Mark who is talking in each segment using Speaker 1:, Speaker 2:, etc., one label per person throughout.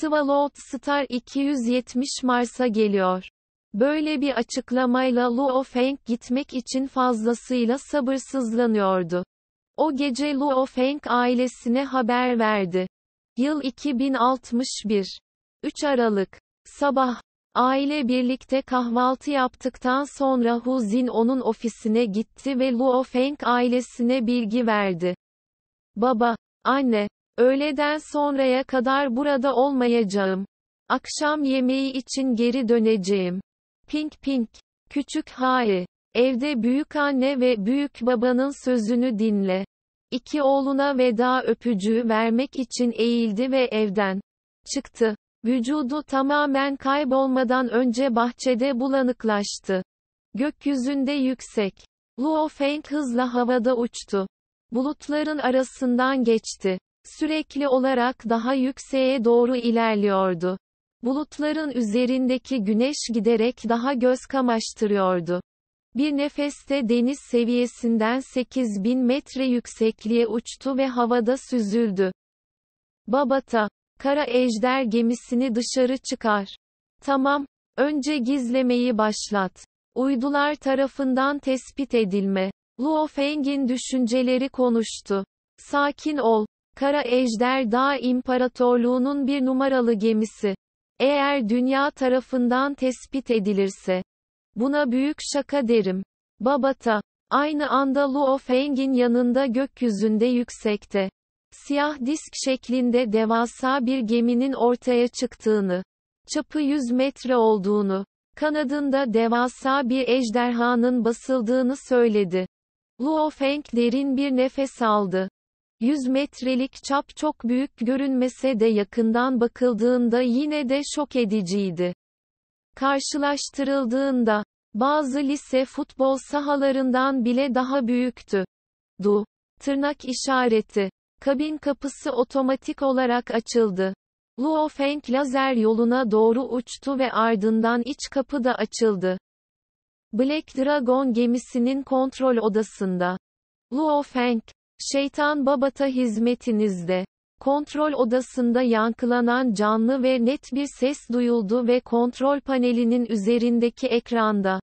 Speaker 1: Swallowed Star 270 Mars'a geliyor. Böyle bir açıklamayla Luo Feng gitmek için fazlasıyla sabırsızlanıyordu. O gece Luo Feng ailesine haber verdi. Yıl 2061. 3 Aralık. Sabah. Aile birlikte kahvaltı yaptıktan sonra Hu Zin onun ofisine gitti ve Luo Feng ailesine bilgi verdi. Baba, anne, Öğleden sonraya kadar burada olmayacağım. Akşam yemeği için geri döneceğim. Pink pink. Küçük Hai. Evde büyük anne ve büyük babanın sözünü dinle. İki oğluna veda öpücüğü vermek için eğildi ve evden çıktı. Vücudu tamamen kaybolmadan önce bahçede bulanıklaştı. Gökyüzünde yüksek. Luo Feng hızla havada uçtu. Bulutların arasından geçti sürekli olarak daha yükseğe doğru ilerliyordu. Bulutların üzerindeki güneş giderek daha göz kamaştırıyordu. Bir nefeste deniz seviyesinden 8000 metre yüksekliğe uçtu ve havada süzüldü. Babata, kara ejder gemisini dışarı çıkar. Tamam, önce gizlemeyi başlat. Uydular tarafından tespit edilme. Luo Feng'in düşünceleri konuştu. Sakin ol, Kara Ejder Dağ İmparatorluğu'nun bir numaralı gemisi. Eğer dünya tarafından tespit edilirse. Buna büyük şaka derim. Babata. Aynı anda Feng'in yanında gökyüzünde yüksekte. Siyah disk şeklinde devasa bir geminin ortaya çıktığını. Çapı 100 metre olduğunu. Kanadında devasa bir ejderhanın basıldığını söyledi. Feng derin bir nefes aldı. 100 metrelik çap çok büyük görünmese de yakından bakıldığında yine de şok ediciydi. Karşılaştırıldığında, bazı lise futbol sahalarından bile daha büyüktü. Du. Tırnak işareti. Kabin kapısı otomatik olarak açıldı. Luo Feng lazer yoluna doğru uçtu ve ardından iç kapı da açıldı. Black Dragon gemisinin kontrol odasında. Luo Feng, Şeytan Babata hizmetinizde. Kontrol odasında yankılanan canlı ve net bir ses duyuldu ve kontrol panelinin üzerindeki ekranda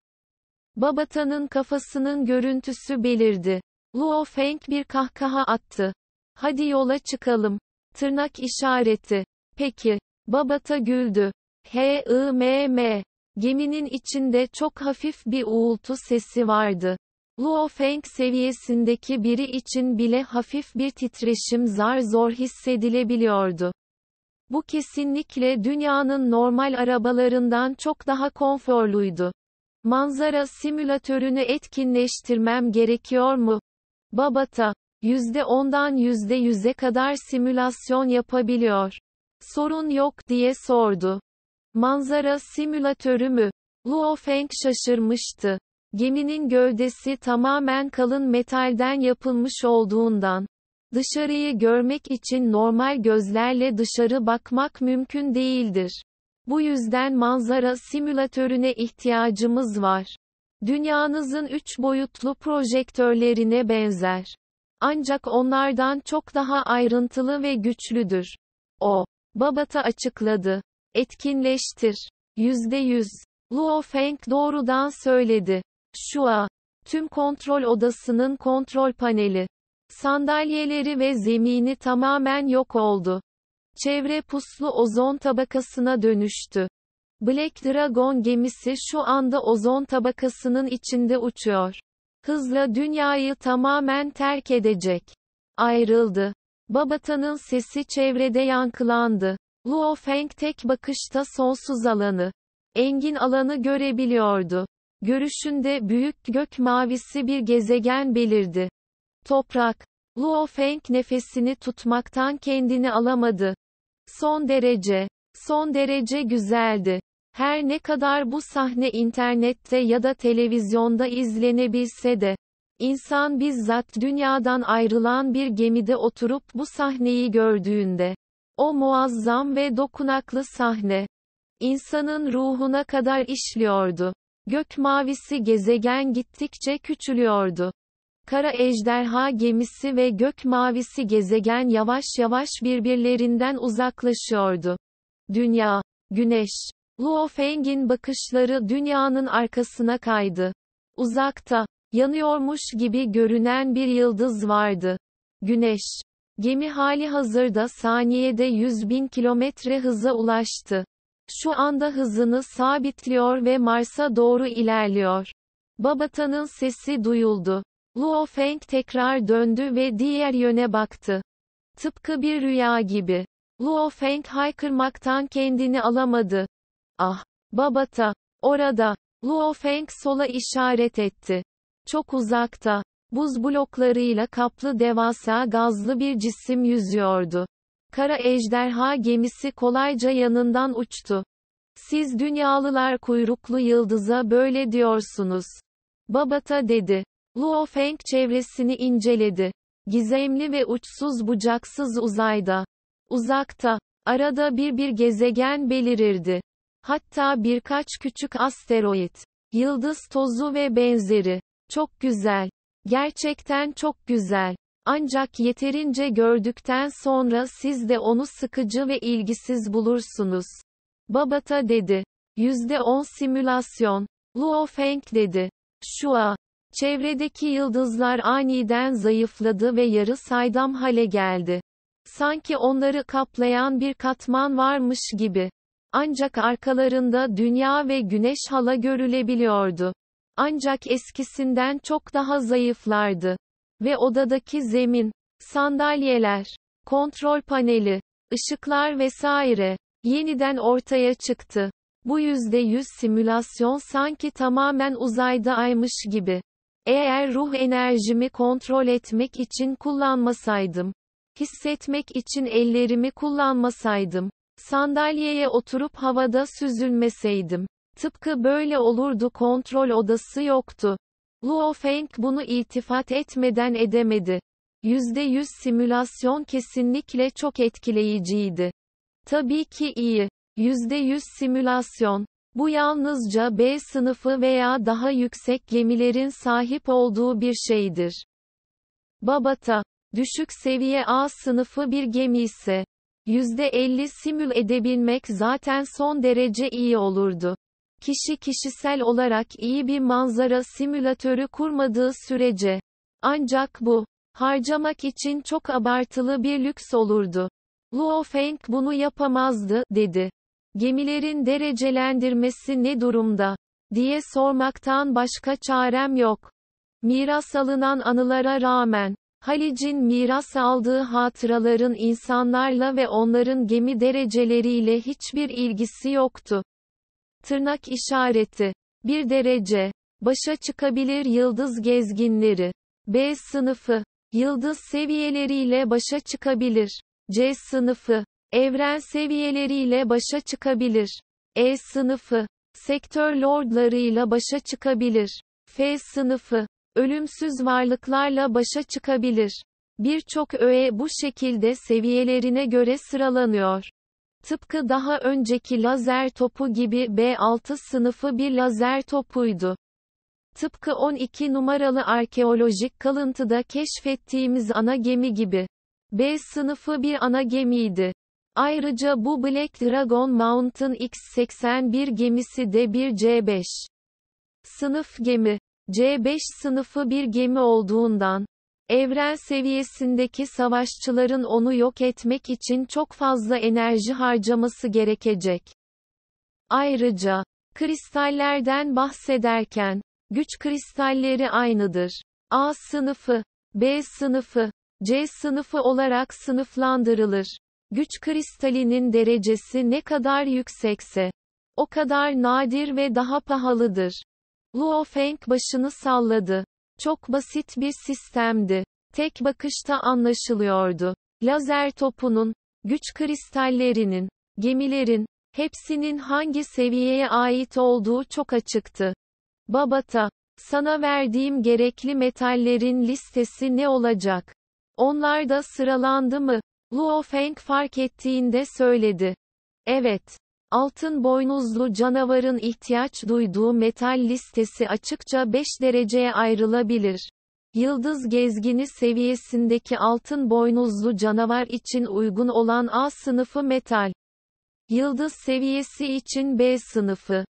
Speaker 1: Babata'nın kafasının görüntüsü belirdi. Luo Feng bir kahkaha attı. Hadi yola çıkalım. Tırnak işareti. Peki. Babata güldü. H-I-M-M. Geminin içinde çok hafif bir uğultu sesi vardı. Luo Feng seviyesindeki biri için bile hafif bir titreşim zar zor hissedilebiliyordu. Bu kesinlikle dünyanın normal arabalarından çok daha konforluydu. Manzara simülatörünü etkinleştirmem gerekiyor mu? Babata, %10'dan %100'e kadar simülasyon yapabiliyor. Sorun yok diye sordu. Manzara simülatörü mü? Luo Feng şaşırmıştı. Geminin gövdesi tamamen kalın metalden yapılmış olduğundan, dışarıyı görmek için normal gözlerle dışarı bakmak mümkün değildir. Bu yüzden manzara simülatörüne ihtiyacımız var. Dünyanızın üç boyutlu projektörlerine benzer. Ancak onlardan çok daha ayrıntılı ve güçlüdür. O, Babata açıkladı. Etkinleştir. %100. Luo Feng doğrudan söyledi. Şua. Tüm kontrol odasının kontrol paneli. Sandalyeleri ve zemini tamamen yok oldu. Çevre puslu ozon tabakasına dönüştü. Black Dragon gemisi şu anda ozon tabakasının içinde uçuyor. Hızla dünyayı tamamen terk edecek. Ayrıldı. Babata'nın sesi çevrede yankılandı. Luo Feng tek bakışta sonsuz alanı, engin alanı görebiliyordu. Görüşünde büyük gök mavisi bir gezegen belirdi. Toprak. Luo Feng nefesini tutmaktan kendini alamadı. Son derece, son derece güzeldi. Her ne kadar bu sahne internette ya da televizyonda izlenebilse de, insan bizzat dünyadan ayrılan bir gemide oturup bu sahneyi gördüğünde, o muazzam ve dokunaklı sahne, insanın ruhuna kadar işliyordu. Gök mavisi gezegen gittikçe küçülüyordu. Kara ejderha gemisi ve gök mavisi gezegen yavaş yavaş birbirlerinden uzaklaşıyordu. Dünya, güneş, Luo Feng'in bakışları dünyanın arkasına kaydı. Uzakta, yanıyormuş gibi görünen bir yıldız vardı. Güneş, gemi hali hazırda saniyede 100 bin kilometre hıza ulaştı. Şu anda hızını sabitliyor ve Mars'a doğru ilerliyor. Babata'nın sesi duyuldu. Luo Feng tekrar döndü ve diğer yöne baktı. Tıpkı bir rüya gibi. Luo Feng haykırmaktan kendini alamadı. Ah! Babata! Orada! Luo Feng sola işaret etti. Çok uzakta, buz bloklarıyla kaplı devasa gazlı bir cisim yüzüyordu. Kara ejderha gemisi kolayca yanından uçtu. Siz dünyalılar kuyruklu yıldıza böyle diyorsunuz. Babata dedi. Luo Feng çevresini inceledi. Gizemli ve uçsuz bucaksız uzayda. Uzakta. Arada bir bir gezegen belirirdi. Hatta birkaç küçük asteroid. Yıldız tozu ve benzeri. Çok güzel. Gerçekten çok güzel. Ancak yeterince gördükten sonra siz de onu sıkıcı ve ilgisiz bulursunuz. Babata dedi. %10 simülasyon. Luo Feng dedi. Şua. Çevredeki yıldızlar aniden zayıfladı ve yarı saydam hale geldi. Sanki onları kaplayan bir katman varmış gibi. Ancak arkalarında dünya ve güneş hala görülebiliyordu. Ancak eskisinden çok daha zayıflardı ve odadaki zemin, sandalyeler, kontrol paneli, ışıklar vesaire yeniden ortaya çıktı. Bu yüzde yüz simülasyon sanki tamamen uzayda aymış gibi. Eğer ruh enerjimi kontrol etmek için kullanmasaydım, hissetmek için ellerimi kullanmasaydım, sandalyeye oturup havada süzülmeseydim, tıpkı böyle olurdu kontrol odası yoktu. Luo Feng bunu iltifat etmeden edemedi. %100 simülasyon kesinlikle çok etkileyiciydi. Tabii ki iyi. %100 simülasyon. Bu yalnızca B sınıfı veya daha yüksek gemilerin sahip olduğu bir şeydir. Babata. Düşük seviye A sınıfı bir gemi ise %50 simül edebilmek zaten son derece iyi olurdu kişi kişisel olarak iyi bir manzara simülatörü kurmadığı sürece. Ancak bu, harcamak için çok abartılı bir lüks olurdu. Luo Feng bunu yapamazdı, dedi. Gemilerin derecelendirmesi ne durumda? diye sormaktan başka çarem yok. Miras alınan anılara rağmen, Halic'in miras aldığı hatıraların insanlarla ve onların gemi dereceleriyle hiçbir ilgisi yoktu. Tırnak işareti. 1 derece. Başa çıkabilir yıldız gezginleri. B sınıfı. Yıldız seviyeleriyle başa çıkabilir. C sınıfı. Evren seviyeleriyle başa çıkabilir. E sınıfı. Sektör lordlarıyla başa çıkabilir. F sınıfı. Ölümsüz varlıklarla başa çıkabilir. Birçok öğe bu şekilde seviyelerine göre sıralanıyor. Tıpkı daha önceki lazer topu gibi B6 sınıfı bir lazer topuydu. Tıpkı 12 numaralı arkeolojik kalıntıda keşfettiğimiz ana gemi gibi. B sınıfı bir ana gemiydi. Ayrıca bu Black Dragon Mountain X81 gemisi de bir C5 sınıf gemi. C5 sınıfı bir gemi olduğundan Evren seviyesindeki savaşçıların onu yok etmek için çok fazla enerji harcaması gerekecek. Ayrıca, kristallerden bahsederken, güç kristalleri aynıdır. A sınıfı, B sınıfı, C sınıfı olarak sınıflandırılır. Güç kristalinin derecesi ne kadar yüksekse, o kadar nadir ve daha pahalıdır. Luo Feng başını salladı. Çok basit bir sistemdi. Tek bakışta anlaşılıyordu. Lazer topunun, güç kristallerinin, gemilerin, hepsinin hangi seviyeye ait olduğu çok açıktı. Babata, sana verdiğim gerekli metallerin listesi ne olacak? Onlar da sıralandı mı? Luo Feng fark ettiğinde söyledi. Evet. Altın boynuzlu canavarın ihtiyaç duyduğu metal listesi açıkça 5 dereceye ayrılabilir. Yıldız gezgini seviyesindeki altın boynuzlu canavar için uygun olan A sınıfı metal. Yıldız seviyesi için B sınıfı.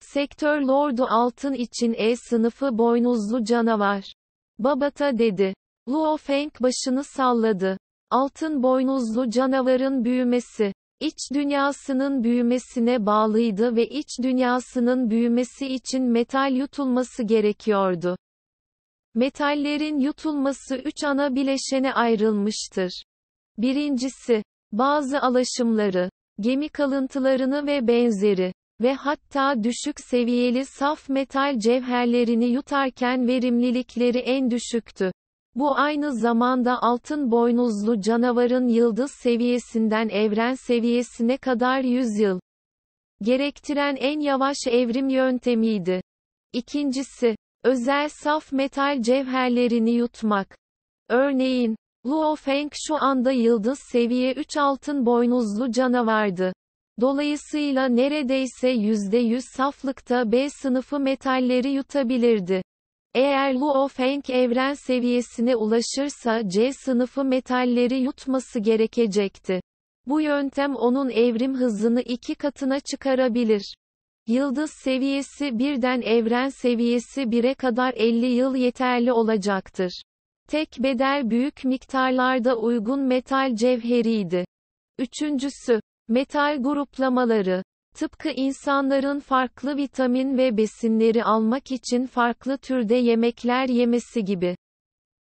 Speaker 1: Sektör lordu altın için E sınıfı boynuzlu canavar. Babata dedi. Luo Feng başını salladı. Altın boynuzlu canavarın büyümesi iç dünyasının büyümesine bağlıydı ve iç dünyasının büyümesi için metal yutulması gerekiyordu. Metallerin yutulması üç ana bileşene ayrılmıştır. Birincisi, bazı alaşımları, gemi kalıntılarını ve benzeri ve hatta düşük seviyeli saf metal cevherlerini yutarken verimlilikleri en düşüktü. Bu aynı zamanda altın boynuzlu canavarın yıldız seviyesinden evren seviyesine kadar 100 yıl gerektiren en yavaş evrim yöntemiydi. İkincisi, özel saf metal cevherlerini yutmak. Örneğin, Luo Feng şu anda yıldız seviye 3 altın boynuzlu canavardı. Dolayısıyla neredeyse %100 saflıkta B sınıfı metalleri yutabilirdi. Eğer Luo Feng evren seviyesine ulaşırsa C sınıfı metalleri yutması gerekecekti. Bu yöntem onun evrim hızını iki katına çıkarabilir. Yıldız seviyesi birden evren seviyesi bire kadar 50 yıl yeterli olacaktır. Tek bedel büyük miktarlarda uygun metal cevheriydi. Üçüncüsü, metal gruplamaları. Tıpkı insanların farklı vitamin ve besinleri almak için farklı türde yemekler yemesi gibi.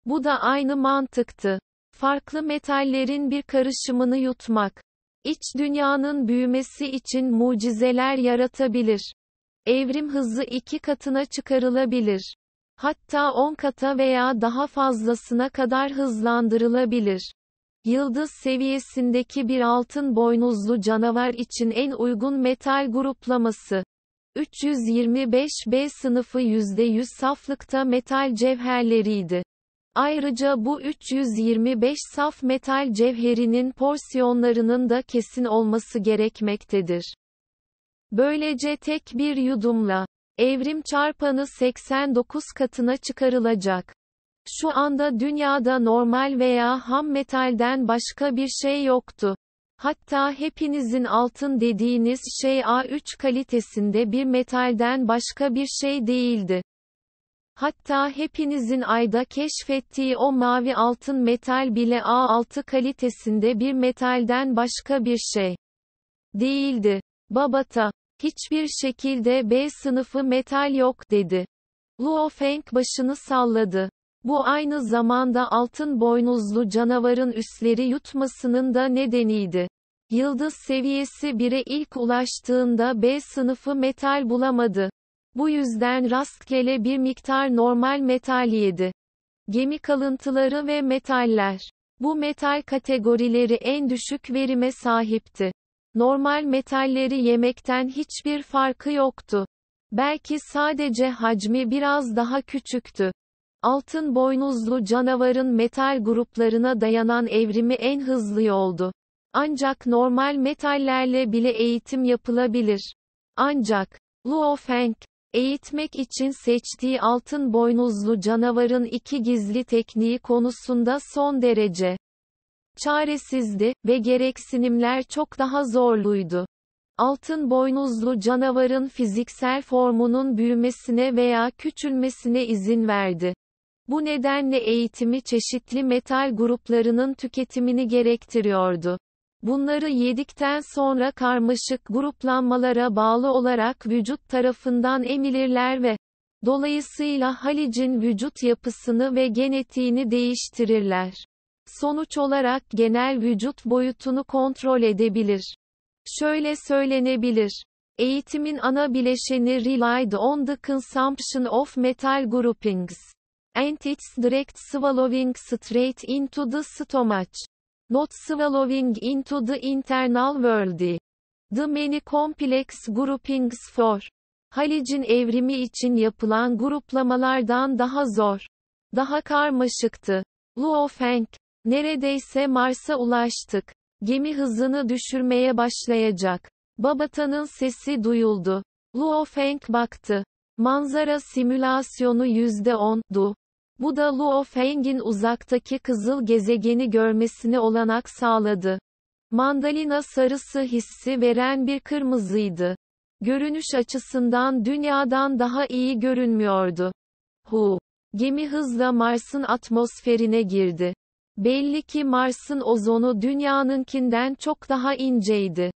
Speaker 1: Bu da aynı mantıktı. Farklı metallerin bir karışımını yutmak iç dünyanın büyümesi için mucizeler yaratabilir. Evrim hızı iki katına çıkarılabilir. Hatta on kata veya daha fazlasına kadar hızlandırılabilir. Yıldız seviyesindeki bir altın boynuzlu canavar için en uygun metal gruplaması. 325B sınıfı %100 saflıkta metal cevherleriydi. Ayrıca bu 325 saf metal cevherinin porsiyonlarının da kesin olması gerekmektedir. Böylece tek bir yudumla evrim çarpanı 89 katına çıkarılacak. Şu anda dünyada normal veya ham metalden başka bir şey yoktu. Hatta hepinizin altın dediğiniz şey A3 kalitesinde bir metalden başka bir şey değildi. Hatta hepinizin ayda keşfettiği o mavi altın metal bile A6 kalitesinde bir metalden başka bir şey değildi. Babata, hiçbir şekilde B sınıfı metal yok dedi. Luo Feng başını salladı. Bu aynı zamanda altın boynuzlu canavarın üstleri yutmasının da nedeniydi. Yıldız seviyesi 1'e ilk ulaştığında B sınıfı metal bulamadı. Bu yüzden rastgele bir miktar normal metal yedi. Gemi kalıntıları ve metaller. Bu metal kategorileri en düşük verime sahipti. Normal metalleri yemekten hiçbir farkı yoktu. Belki sadece hacmi biraz daha küçüktü. Altın boynuzlu canavarın metal gruplarına dayanan evrimi en hızlı yoldu. Ancak normal metallerle bile eğitim yapılabilir. Ancak, Luo Feng, eğitmek için seçtiği altın boynuzlu canavarın iki gizli tekniği konusunda son derece çaresizdi ve gereksinimler çok daha zorluydu. Altın boynuzlu canavarın fiziksel formunun büyümesine veya küçülmesine izin verdi. Bu nedenle eğitimi çeşitli metal gruplarının tüketimini gerektiriyordu. Bunları yedikten sonra karmaşık gruplanmalara bağlı olarak vücut tarafından emilirler ve dolayısıyla halicin vücut yapısını ve genetiğini değiştirirler. Sonuç olarak genel vücut boyutunu kontrol edebilir. Şöyle söylenebilir. Eğitimin ana bileşeni relied on the consumption of metal groupings. And it's direct swallowing straight into the stomach. Not swallowing into the internal world. The many complex groupings for Halic'in evrimi için yapılan gruplamalardan daha zor. Daha karmaşıktı. Luofeng. Neredeyse Mars'a ulaştık. Gemi hızını düşürmeye başlayacak. Babata'nın sesi duyuldu. Luofeng baktı. Manzara simülasyonu %10'du. Bu da Luo Feng'in uzaktaki kızıl gezegeni görmesini olanak sağladı. Mandalina sarısı hissi veren bir kırmızıydı. Görünüş açısından dünyadan daha iyi görünmüyordu. Hu. Gemi hızla Mars'ın atmosferine girdi. Belli ki Mars'ın ozonu dünyanınkinden çok daha inceydi.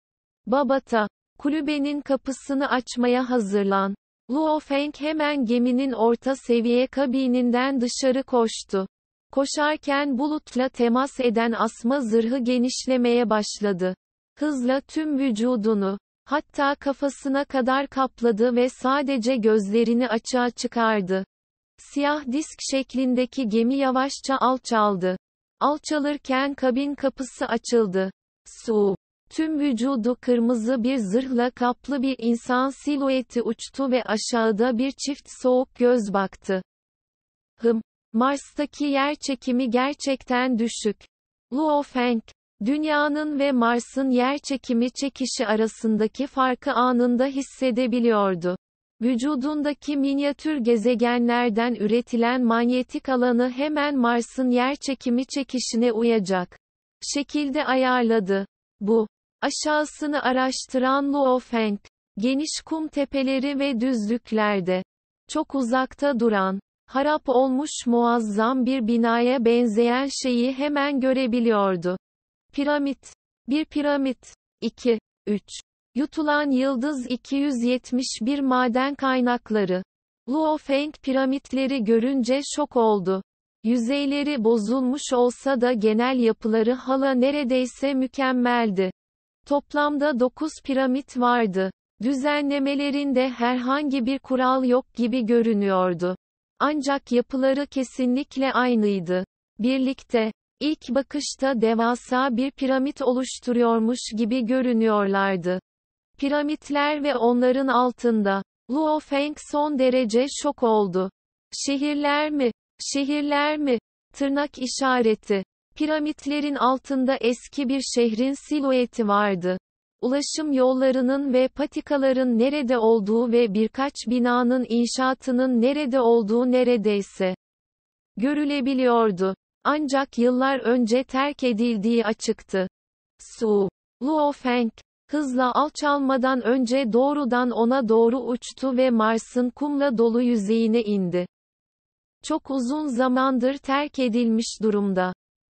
Speaker 1: Babata, kulübenin kapısını açmaya hazırlan. Luofeng hemen geminin orta seviye kabininden dışarı koştu. Koşarken bulutla temas eden asma zırhı genişlemeye başladı. Hızla tüm vücudunu, hatta kafasına kadar kapladı ve sadece gözlerini açığa çıkardı. Siyah disk şeklindeki gemi yavaşça alçaldı. Alçalırken kabin kapısı açıldı. Su Tüm vücudu kırmızı bir zırhla kaplı bir insan silueti uçtu ve aşağıda bir çift soğuk göz baktı. Hım. Mars'taki yer çekimi gerçekten düşük. Luo Feng, Dünya'nın ve Mars'ın yer çekimi çekişi arasındaki farkı anında hissedebiliyordu. Vücudundaki minyatür gezegenlerden üretilen manyetik alanı hemen Mars'ın yer çekimi çekişine uyacak şekilde ayarladı. Bu Aşağısını araştıran Luofeng, geniş kum tepeleri ve düzlüklerde, çok uzakta duran, harap olmuş muazzam bir binaya benzeyen şeyi hemen görebiliyordu. Piramit. Bir piramit. 2. 3. Yutulan yıldız 271 maden kaynakları. Luofeng piramitleri görünce şok oldu. Yüzeyleri bozulmuş olsa da genel yapıları hala neredeyse mükemmeldi. Toplamda 9 piramit vardı. Düzenlemelerinde herhangi bir kural yok gibi görünüyordu. Ancak yapıları kesinlikle aynıydı. Birlikte, ilk bakışta devasa bir piramit oluşturuyormuş gibi görünüyorlardı. Piramitler ve onların altında, Luo Feng son derece şok oldu. Şehirler mi? Şehirler mi? Tırnak işareti. Piramitlerin altında eski bir şehrin silüeti vardı. Ulaşım yollarının ve patikaların nerede olduğu ve birkaç binanın inşaatının nerede olduğu neredeyse görülebiliyordu. Ancak yıllar önce terk edildiği açıktı. Su, Luofeng, hızla alçalmadan önce doğrudan ona doğru uçtu ve Mars'ın kumla dolu yüzeyine indi. Çok uzun zamandır terk edilmiş durumda.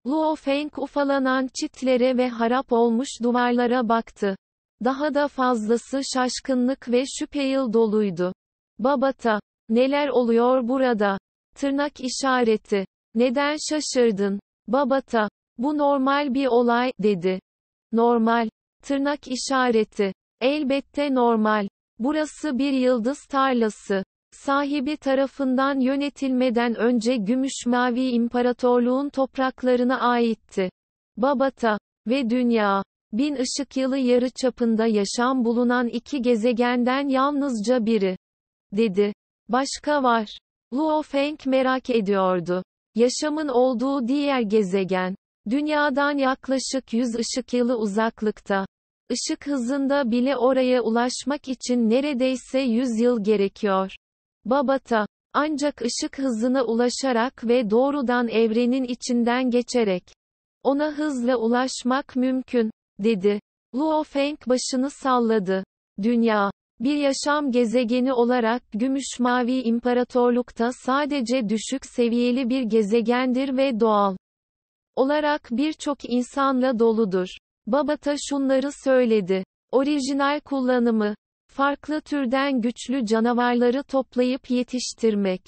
Speaker 1: Luo Feng ufalanan çitlere ve harap olmuş duvarlara baktı. Daha da fazlası şaşkınlık ve şüpheyil doluydu. Babata, neler oluyor burada? Tırnak işareti. Neden şaşırdın? Babata, bu normal bir olay, dedi. Normal. Tırnak işareti. Elbette normal. Burası bir yıldız tarlası sahibi tarafından yönetilmeden önce gümüş mavi İmparatorluğun topraklarına aitti. Babata ve Dünya bin ışık yılı yarı çapında yaşam bulunan iki gezegenden yalnızca biri. Dedi. Başka var. Luo Feng merak ediyordu. Yaşamın olduğu diğer gezegen. Dünyadan yaklaşık 100 ışık yılı uzaklıkta. Işık hızında bile oraya ulaşmak için neredeyse 100 yıl gerekiyor. Babata. Ancak ışık hızına ulaşarak ve doğrudan evrenin içinden geçerek ona hızla ulaşmak mümkün, dedi. Luo Feng başını salladı. Dünya, bir yaşam gezegeni olarak Gümüş Mavi İmparatorluk'ta sadece düşük seviyeli bir gezegendir ve doğal olarak birçok insanla doludur. Babata şunları söyledi. Orijinal kullanımı, farklı türden güçlü canavarları toplayıp yetiştirmek.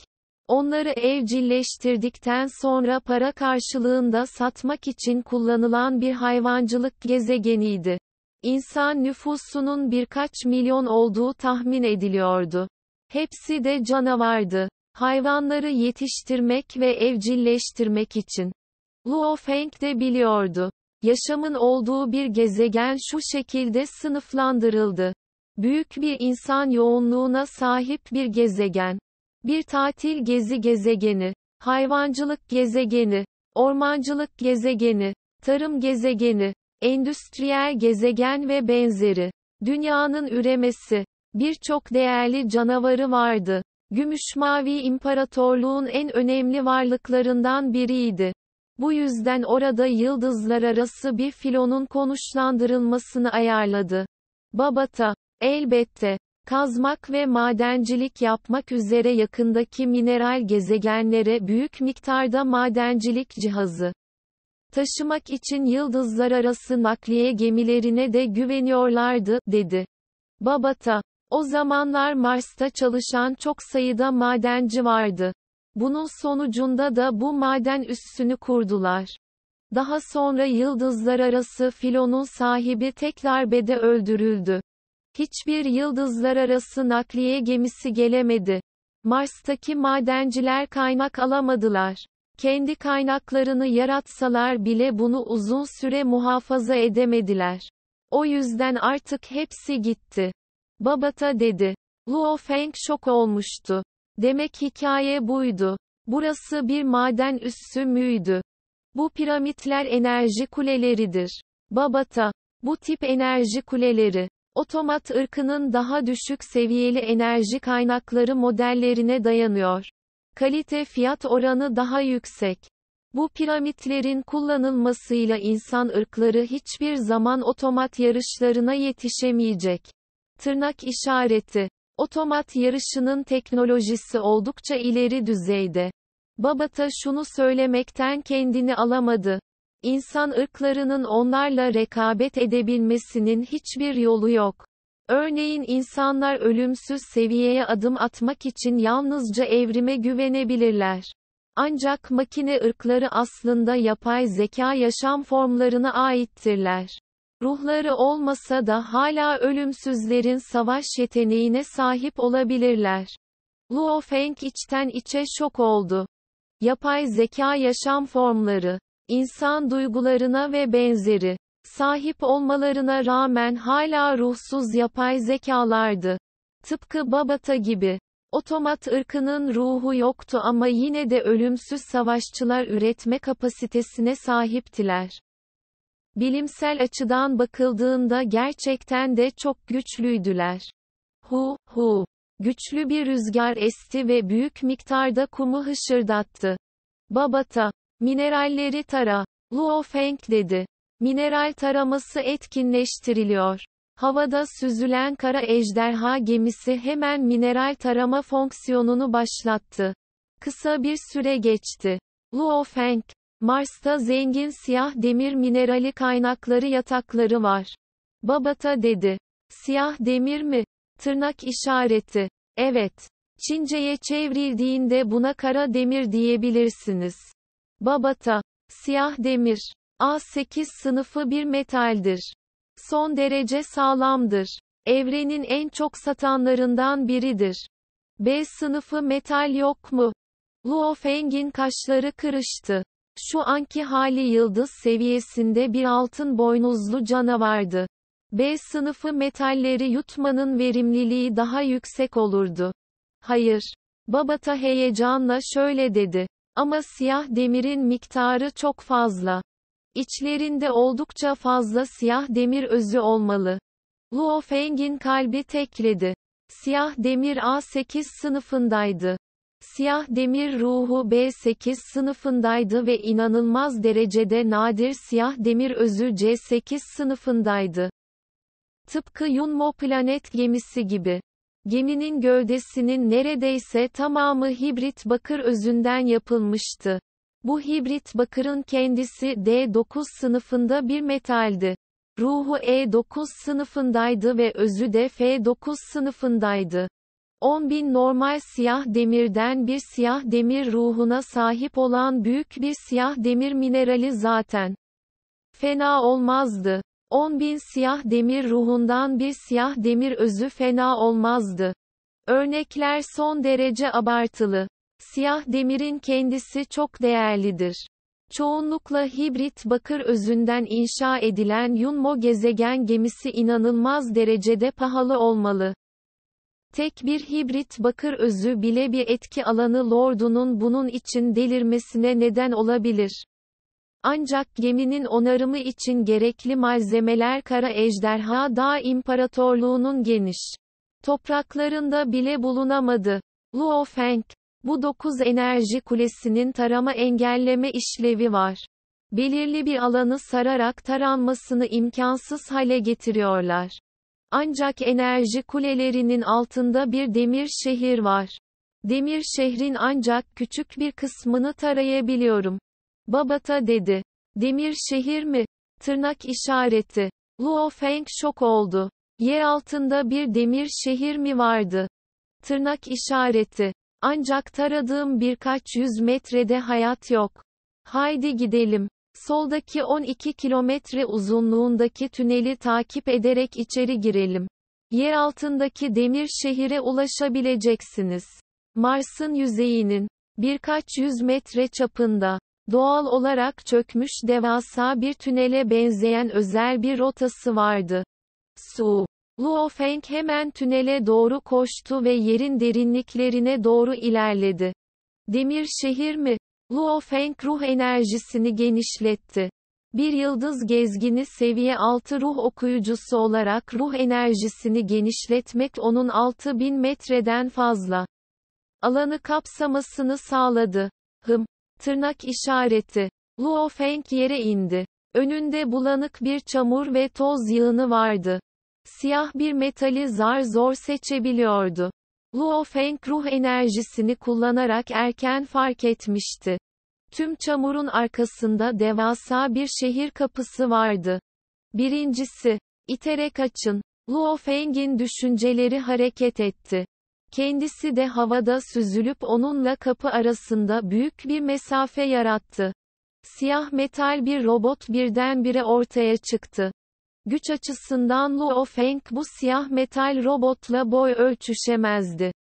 Speaker 1: Onları evcilleştirdikten sonra para karşılığında satmak için kullanılan bir hayvancılık gezegeniydi. İnsan nüfusunun birkaç milyon olduğu tahmin ediliyordu. Hepsi de canavardı. Hayvanları yetiştirmek ve evcilleştirmek için. Luo Feng de biliyordu. Yaşamın olduğu bir gezegen şu şekilde sınıflandırıldı. Büyük bir insan yoğunluğuna sahip bir gezegen. Bir tatil gezi gezegeni, hayvancılık gezegeni, ormancılık gezegeni, tarım gezegeni, endüstriyel gezegen ve benzeri. Dünyanın üremesi, birçok değerli canavarı vardı. Gümüşmavi İmparatorluğun en önemli varlıklarından biriydi. Bu yüzden orada yıldızlar arası bir filonun konuşlandırılmasını ayarladı. Babata, Elbette. Kazmak ve madencilik yapmak üzere yakındaki mineral gezegenlere büyük miktarda madencilik cihazı taşımak için yıldızlar arası nakliye gemilerine de güveniyorlardı, dedi. Babata. O zamanlar Mars'ta çalışan çok sayıda madenci vardı. Bunun sonucunda da bu maden üssünü kurdular. Daha sonra yıldızlar arası filonun sahibi tek darbede öldürüldü. Hiçbir yıldızlar arası nakliye gemisi gelemedi. Mars'taki madenciler kaynak alamadılar. Kendi kaynaklarını yaratsalar bile bunu uzun süre muhafaza edemediler. O yüzden artık hepsi gitti. Babata dedi. Luo Feng şok olmuştu. Demek hikaye buydu. Burası bir maden üssü müydü? Bu piramitler enerji kuleleridir. Babata, bu tip enerji kuleleri, otomat ırkının daha düşük seviyeli enerji kaynakları modellerine dayanıyor. Kalite fiyat oranı daha yüksek. Bu piramitlerin kullanılmasıyla insan ırkları hiçbir zaman otomat yarışlarına yetişemeyecek. Tırnak işareti. Otomat yarışının teknolojisi oldukça ileri düzeyde. Babata şunu söylemekten kendini alamadı. İnsan ırklarının onlarla rekabet edebilmesinin hiçbir yolu yok. Örneğin insanlar ölümsüz seviyeye adım atmak için yalnızca evrime güvenebilirler. Ancak makine ırkları aslında yapay zeka yaşam formlarına aittirler. Ruhları olmasa da hala ölümsüzlerin savaş yeteneğine sahip olabilirler. Luo Feng içten içe şok oldu. Yapay zeka yaşam formları insan duygularına ve benzeri sahip olmalarına rağmen hala ruhsuz yapay zekalardı. Tıpkı Babata gibi. Otomat ırkının ruhu yoktu ama yine de ölümsüz savaşçılar üretme kapasitesine sahiptiler. Bilimsel açıdan bakıldığında gerçekten de çok güçlüydüler. Hu, hu. Güçlü bir rüzgar esti ve büyük miktarda kumu hışırdattı. Babata, Mineralleri tara. Luo Feng dedi. Mineral taraması etkinleştiriliyor. Havada süzülen kara ejderha gemisi hemen mineral tarama fonksiyonunu başlattı. Kısa bir süre geçti. Luo Feng, Mars'ta zengin siyah demir minerali kaynakları yatakları var. Babata dedi. Siyah demir mi? Tırnak işareti. Evet. Çince'ye çevrildiğinde buna kara demir diyebilirsiniz. Babata. Siyah demir. A8 sınıfı bir metaldir. Son derece sağlamdır. Evrenin en çok satanlarından biridir. B sınıfı metal yok mu? Luo Feng'in kaşları kırıştı. Şu anki hali yıldız seviyesinde bir altın boynuzlu canavardı. B sınıfı metalleri yutmanın verimliliği daha yüksek olurdu. Hayır. Babata heyecanla şöyle dedi. Ama siyah demirin miktarı çok fazla. İçlerinde oldukça fazla siyah demir özü olmalı. Luo Feng'in kalbi tekledi. Siyah demir A8 sınıfındaydı. Siyah demir ruhu B8 sınıfındaydı ve inanılmaz derecede nadir siyah demir özü C8 sınıfındaydı. Tıpkı Yunmo Planet gemisi gibi. Geminin gövdesinin neredeyse tamamı hibrit bakır özünden yapılmıştı. Bu hibrit bakırın kendisi D9 sınıfında bir metaldi. Ruhu E9 sınıfındaydı ve özü de F9 sınıfındaydı. 10 bin normal siyah demirden bir siyah demir ruhuna sahip olan büyük bir siyah demir minerali zaten. Fena olmazdı. 10 bin siyah demir ruhundan bir siyah demir özü fena olmazdı. Örnekler son derece abartılı. Siyah demirin kendisi çok değerlidir. Çoğunlukla hibrit bakır özünden inşa edilen Yunmo gezegen gemisi inanılmaz derecede pahalı olmalı. Tek bir hibrit bakır özü bile bir etki alanı Lord'unun bunun için delirmesine neden olabilir. Ancak geminin onarımı için gerekli malzemeler Kara Ejderha Dağ İmparatorluğu'nun geniş topraklarında bile bulunamadı. Luo Feng, bu 9 enerji kulesinin tarama engelleme işlevi var. Belirli bir alanı sararak taranmasını imkansız hale getiriyorlar. Ancak enerji kulelerinin altında bir demir şehir var. Demir şehrin ancak küçük bir kısmını tarayabiliyorum. Babata dedi. Demir şehir mi? Tırnak işareti. Luo Feng şok oldu. Yer altında bir demir şehir mi vardı? Tırnak işareti. Ancak taradığım birkaç yüz metrede hayat yok. Haydi gidelim. Soldaki 12 kilometre uzunluğundaki tüneli takip ederek içeri girelim. Yer altındaki demir şehire ulaşabileceksiniz. Mars'ın yüzeyinin birkaç yüz metre çapında Doğal olarak çökmüş devasa bir tünele benzeyen özel bir rotası vardı. Su. Luo Feng hemen tünele doğru koştu ve yerin derinliklerine doğru ilerledi. Demir şehir mi? Luo Feng ruh enerjisini genişletti. Bir yıldız gezgini seviye 6 ruh okuyucusu olarak ruh enerjisini genişletmek onun 6000 metreden fazla alanı kapsamasını sağladı. Hım, Tırnak işareti. Luo Feng yere indi. Önünde bulanık bir çamur ve toz yığını vardı. Siyah bir metali zar zor seçebiliyordu. Luo Feng ruh enerjisini kullanarak erken fark etmişti. Tüm çamurun arkasında devasa bir şehir kapısı vardı. Birincisi, iterek açın. Luo Feng'in düşünceleri hareket etti. Kendisi de havada süzülüp onunla kapı arasında büyük bir mesafe yarattı. Siyah metal bir robot birdenbire ortaya çıktı. Güç açısından Luo Feng bu siyah metal robotla boy ölçüşemezdi.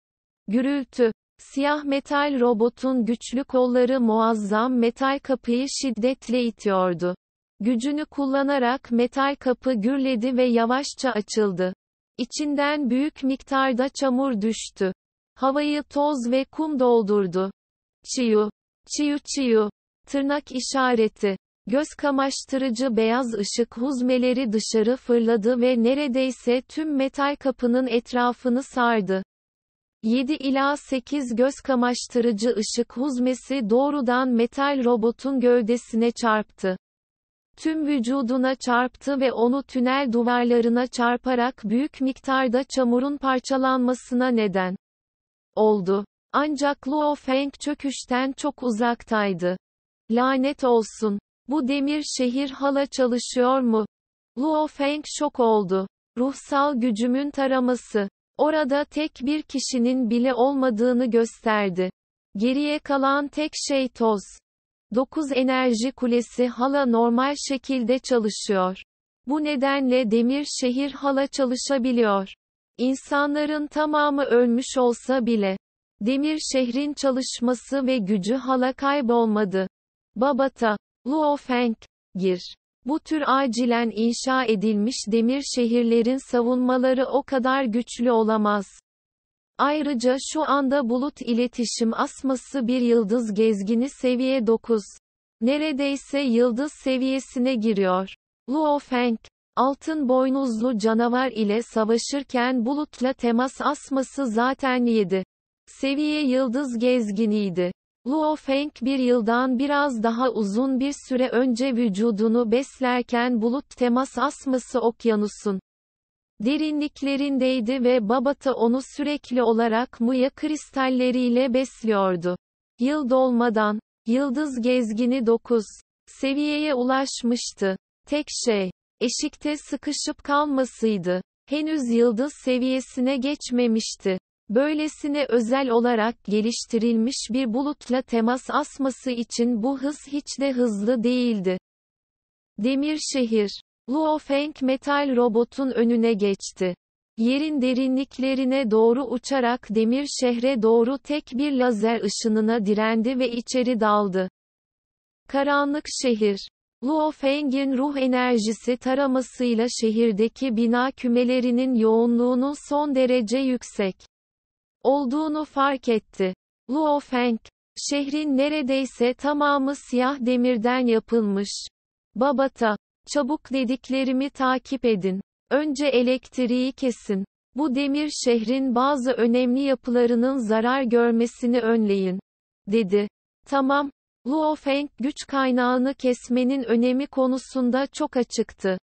Speaker 1: Gürültü Siyah metal robotun güçlü kolları muazzam metal kapıyı şiddetle itiyordu. Gücünü kullanarak metal kapı gürledi ve yavaşça açıldı. İçinden büyük miktarda çamur düştü. Havayı toz ve kum doldurdu. Çiyu. Çiyu çiyu. Tırnak işareti. Göz kamaştırıcı beyaz ışık huzmeleri dışarı fırladı ve neredeyse tüm metal kapının etrafını sardı. 7 ila 8 göz kamaştırıcı ışık huzmesi doğrudan metal robotun gövdesine çarptı tüm vücuduna çarptı ve onu tünel duvarlarına çarparak büyük miktarda çamurun parçalanmasına neden oldu. Ancak Luo Feng çöküşten çok uzaktaydı. Lanet olsun. Bu demir şehir hala çalışıyor mu? Luo Feng şok oldu. Ruhsal gücümün taraması. Orada tek bir kişinin bile olmadığını gösterdi. Geriye kalan tek şey toz. 9 enerji kulesi hala normal şekilde çalışıyor. Bu nedenle Demir Şehir hala çalışabiliyor. İnsanların tamamı ölmüş olsa bile Demir Şehrin çalışması ve gücü hala kaybolmadı. Babata, Feng gir. Bu tür acilen inşa edilmiş demir şehirlerin savunmaları o kadar güçlü olamaz. Ayrıca şu anda bulut iletişim asması bir yıldız gezgini seviye 9. Neredeyse yıldız seviyesine giriyor. Luo Feng, altın boynuzlu canavar ile savaşırken bulutla temas asması zaten 7. Seviye yıldız gezginiydi. Luo Feng bir yıldan biraz daha uzun bir süre önce vücudunu beslerken bulut temas asması okyanusun derinliklerindeydi ve Babata onu sürekli olarak Mıya kristalleriyle besliyordu. Yıl dolmadan, Yıldız gezgini 9 seviyeye ulaşmıştı. Tek şey, eşikte sıkışıp kalmasıydı. Henüz yıldız seviyesine geçmemişti. Böylesine özel olarak geliştirilmiş bir bulutla temas asması için bu hız hiç de hızlı değildi. Demirşehir Luo Feng metal robotun önüne geçti. Yerin derinliklerine doğru uçarak demir şehre doğru tek bir lazer ışınına direndi ve içeri daldı. Karanlık şehir. Luo Feng'in ruh enerjisi taramasıyla şehirdeki bina kümelerinin yoğunluğunun son derece yüksek olduğunu fark etti. Luo Feng, şehrin neredeyse tamamı siyah demirden yapılmış. Babata, Çabuk dediklerimi takip edin. Önce elektriği kesin. Bu demir şehrin bazı önemli yapılarının zarar görmesini önleyin. Dedi. Tamam. Luo Feng, güç kaynağını kesmenin önemi konusunda çok açıktı.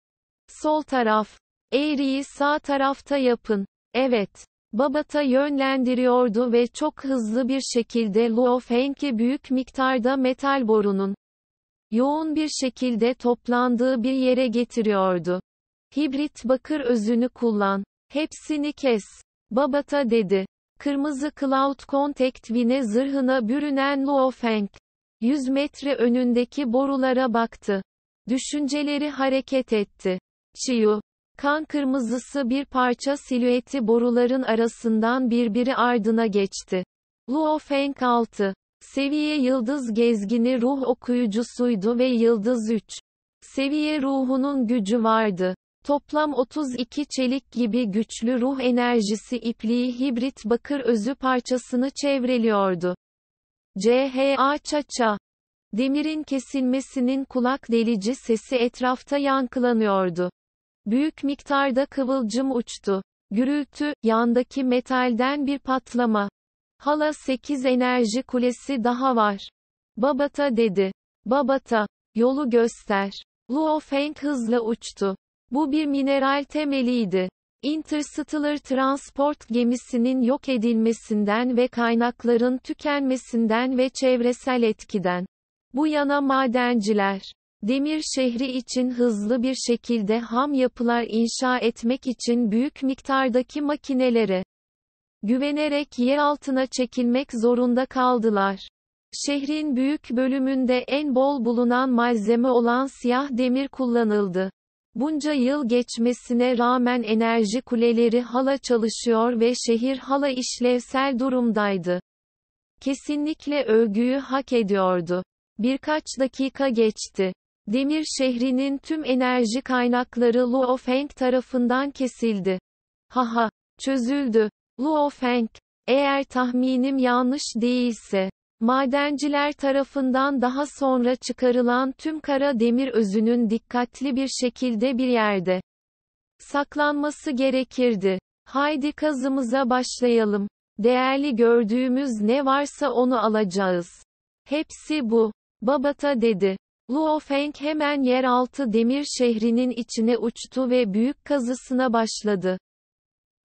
Speaker 1: Sol taraf. Eğriyi sağ tarafta yapın. Evet. Babata yönlendiriyordu ve çok hızlı bir şekilde Luo Feng'i büyük miktarda metal borunun yoğun bir şekilde toplandığı bir yere getiriyordu. Hibrit bakır özünü kullan. Hepsini kes. Babata dedi. Kırmızı Cloud Contact Vine zırhına bürünen Luo Feng. 100 metre önündeki borulara baktı. Düşünceleri hareket etti. Chiyu. Kan kırmızısı bir parça silüeti boruların arasından birbiri ardına geçti. Luo Feng 6. Seviye yıldız gezgini ruh okuyucusuydu ve yıldız 3. Seviye ruhunun gücü vardı. Toplam 32 çelik gibi güçlü ruh enerjisi ipliği hibrit bakır özü parçasını çevreliyordu. CHA Çaça. Demirin kesilmesinin kulak delici sesi etrafta yankılanıyordu. Büyük miktarda kıvılcım uçtu. Gürültü, yandaki metalden bir patlama. Hala 8 enerji kulesi daha var. Babata dedi. Babata, yolu göster. Luo Feng hızla uçtu. Bu bir mineral temeliydi. Interstellar transport gemisinin yok edilmesinden ve kaynakların tükenmesinden ve çevresel etkiden. Bu yana madenciler, demir şehri için hızlı bir şekilde ham yapılar inşa etmek için büyük miktardaki makineleri güvenerek yer altına çekilmek zorunda kaldılar. Şehrin büyük bölümünde en bol bulunan malzeme olan siyah demir kullanıldı. Bunca yıl geçmesine rağmen enerji kuleleri hala çalışıyor ve şehir hala işlevsel durumdaydı. Kesinlikle övgüyü hak ediyordu. Birkaç dakika geçti. Demir şehrinin tüm enerji kaynakları Luofeng tarafından kesildi. Haha, çözüldü. Luo Feng, eğer tahminim yanlış değilse, madenciler tarafından daha sonra çıkarılan tüm kara demir özünün dikkatli bir şekilde bir yerde saklanması gerekirdi. Haydi kazımıza başlayalım. Değerli gördüğümüz ne varsa onu alacağız. Hepsi bu. Babata dedi. Luo Feng hemen yeraltı demir şehrinin içine uçtu ve büyük kazısına başladı.